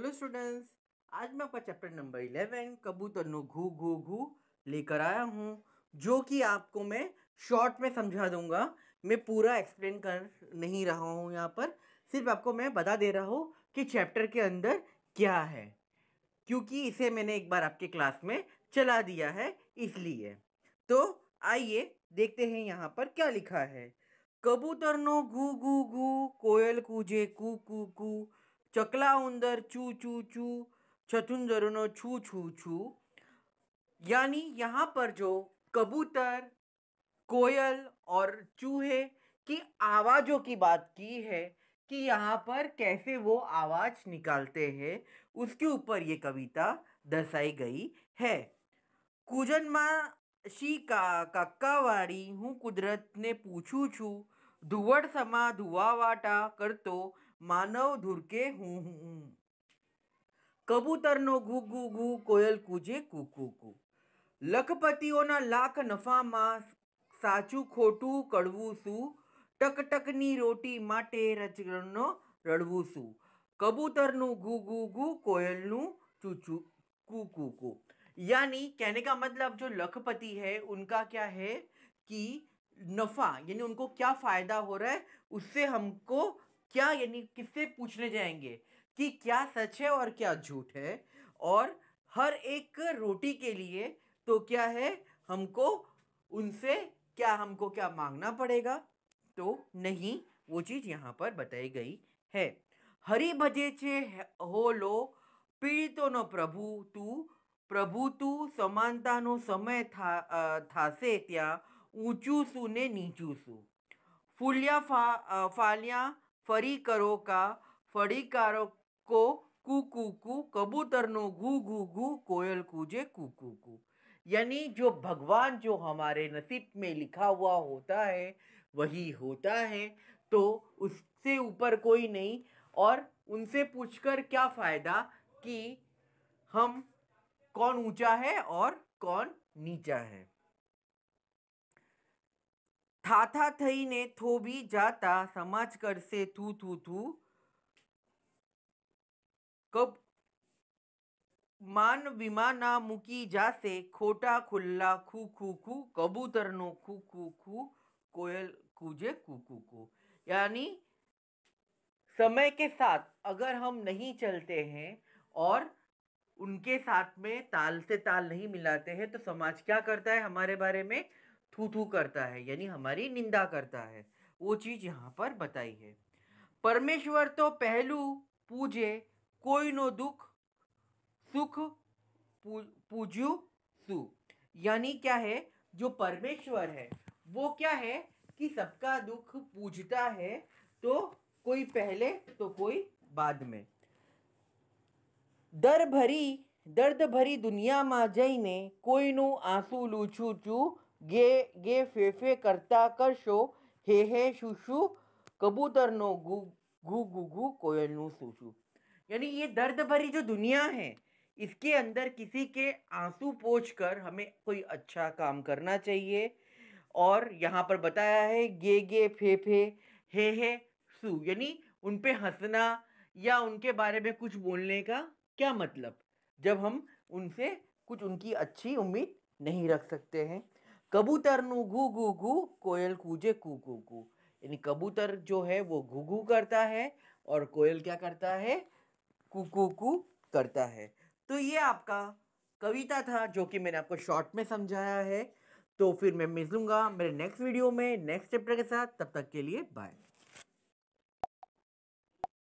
hello students आज मैं आपका चैप्टर नंबर इलेवन कबूतर नो घू घू घू लेकर आया हूँ जो कि आपको मैं शॉर्ट में समझा दूंगा मैं पूरा एक्सप्लेन कर नहीं रहा हूँ यहाँ पर सिर्फ आपको मैं बता दे रहा हूँ कि चैप्टर के अंदर क्या है क्योंकि इसे मैंने एक बार आपके क्लास में चला दिया है इसलिए तो आइए देखते हैं यहाँ पर क्या लिखा है कबूतर नो घू घू घू कोयल कूजे कू कू कू चकला उंदर चू चू चू छतुंदरों छू छू छू यानी यहाँ पर जो कबूतर कोयल और चूहे की आवाज़ों की बात की है कि यहाँ पर कैसे वो आवाज़ निकालते हैं उसके ऊपर ये कविता दर्शाई गई है कुजन કુજનમાં શી वाड़ी हूँ कुदरत ने पूछू छू धुवड समा धुआवाटा करतो मानव धुरके हूँ हूँ कबूतर नो घू घू घू कोयल कूजे कू कू कू लखपतिओ लाख नफा मां साचू खोटू कड़वू सू टक टकनी रोटी माटे रचगणनो रड़वू सू कबूतर नु घू घू घू कोयल नु चूचू कू कू कू यानी कहने का मतलब जो लखपति है उनका क्या है कि नफ़ा यानी उनको क्या फ़ायदा हो रहा है उससे हमको क्या यानी किससे पूछने जाएंगे कि क्या सच है और क्या झूठ है और हर एक रोटी के लिए तो क्या है हमको उनसे क्या हमको क्या मांगना पड़ेगा तो नहीं वो चीज़ यहाँ पर बताई गई है हरी भजे छे हो लो प्रभु तू समानता नो समय था आ, था से त्या सू ने सू फूलिया फा फालियाँ का फरी કા को કો કુ કુ कबूतर नो घू घू घू कोयल कूजे कू कू कू यानी जो भगवान जो हमारे नसीब में लिखा हुआ होता है वही होता है तो उससे ऊपर कोई नहीं और उनसे पूछकर क्या फ़ायदा कि हम कौन ऊंचा है और कौन नीचा है થાથા થઈને થોભી જાતા સમાજ કરશે થૂ થૂ થૂ કબ માન વિમાના મૂકી જાશે ખોટા ખુલ્લા ખુ ખુ ખુ કબૂતરનો ખુ ખુ ખુ कोयल कूजे कुकू को यानी समय के साथ अगर हम नहीं चलते हैं और उनके साथ में ताल से ताल नहीं मिलाते हैं तो समाज क्या करता है हमारे बारे में थू थू करता है यानी हमारी निंदा करता है वो चीज़ यहाँ पर बताई है परमेश्वर तो पहलू पूजे कोई नो दुख सुख पूजू सु यानी क्या है जो परमेश्वर है वो क्या है कि सबका दुख पूजता है तो कोई पहले तो कोई बाद में दर भरी दर्द भरी दुनिया माँ ભરી ने कोई नो आंसू लूछू चू गे गे फे करता કરશો હે हे हे शुशु कबूतर नो गु गु गु गु कोयल नो सुशु यानी ये दर्द भरी जो दुनिया है इसके अंदर किसी के आंसू पोछ कर हमें कोई अच्छा काम करना चाहिए और यहाँ पर बताया है गे गे फे फे हे हे सु यानी उन पे हंसना या उनके बारे में कुछ बोलने का क्या मतलब जब हम उनसे कुछ उनकी अच्छी उम्मीद नहीं रख सकते हैं कबूतर नु घू घू घू कोयल कूजे कू कू कू यानी कबूतर जो है वो घू घू करता है और कोयल क्या करता है कू कू कू करता है तो ये आपका कविता था जो कि मैंने आपको शॉर्ट में समझाया है तो फिर मैं मिलूंगा मेरे नेक्स्ट वीडियो में नेक्स्ट चैप्टर के साथ तब तक के लिए बाय